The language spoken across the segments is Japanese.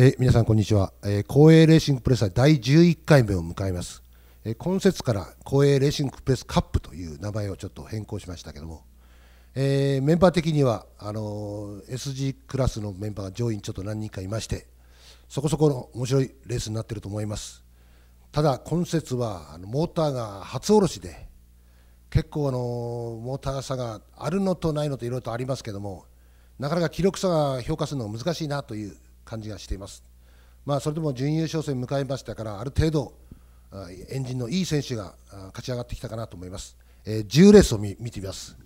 えー、皆さんこんにちは、えー、公営レーシングプレスは第11回目を迎えます、えー、今節から公営レーシングプレスカップという名前をちょっと変更しましたけども、えー、メンバー的にはあの SG クラスのメンバーが上位にちょっと何人かいましてそこそこの面白いレースになってると思いますただ今節はあのモーターが初おろしで結構あのモーター差があるのとないのといろいろとありますけどもなかなか記録差が評価するのが難しいなという感じがしています。まあ、それでも準優勝戦迎えましたから、ある程度、エンジンのいい選手が勝ち上がってきたかなと思います。えー、10レースを見てみます。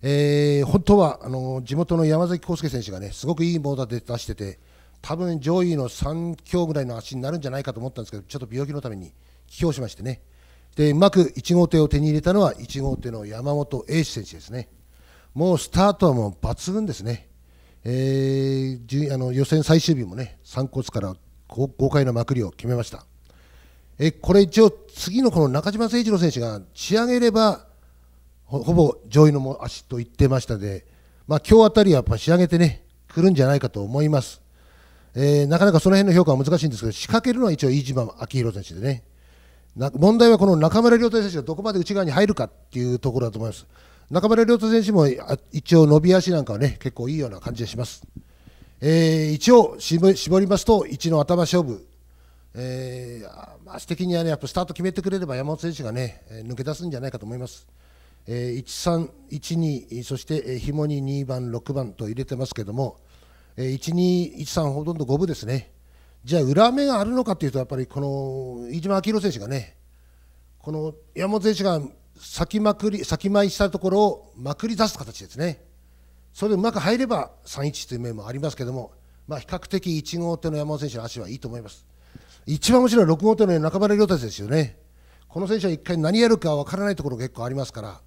えー、本当はあの地元の山崎康介選手がね、すごくいいボーダーで出してて、多分上位の3強ぐらいの足になるんじゃないかと思ったんですけど、ちょっと病気のために帰郷しましてね、でうまく1号艇を手に入れたのは、1号艇の山本英志選手ですね、もうスタートはもう抜群ですね、えー、あの予選最終日もね3コースから豪快なまくりを決めましたえこれ一応次のこの中島誠一郎選手が仕上げればほぼ上位の足と言ってましたで、まあ、今日あたりはやっぱ仕上げてね来るんじゃないかと思います、えー、なかなかその辺の評価は難しいんですけど仕掛けるのは一応飯島明宏選手でね問題はこの中村亮太選手がどこまで内側に入るかっていうところだと思います中村亮土選手も一応伸び足なんかはね結構いいような感じがします、えー、一応絞りますと1の頭勝負、えー、足的にはねやっぱスタート決めてくれれば山本選手がね抜け出すんじゃないかと思います、えー、1、3、1、2そしてひもに2番、6番と入れてますけども、えー、1、2、1、3ほとんど五分ですねじゃあ裏目があるのかというとやっぱりこの飯島明宏選手がねこの山本選手が先まくり先まいしたところをまくり出す形ですねそれでうまく入れば3-1という面もありますけれども、まあ、比較的1号手の山本選手の足はいいと思います一番もちろん6号手の中村亮太ですよねこの選手は一回何やるかわからないところ結構ありますから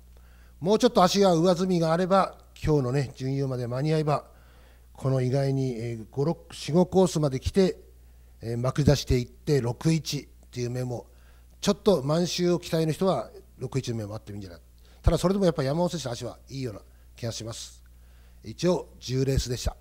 もうちょっと足が上積みがあれば今日のね準優まで間に合えばこの意外に45コースまで来て、えー、り出していって61っていう面もちょっと満州を期待の人は61名もあってもいいんじゃないただそれでもやっぱり山本選手の足はいいような気がします一応10レースでした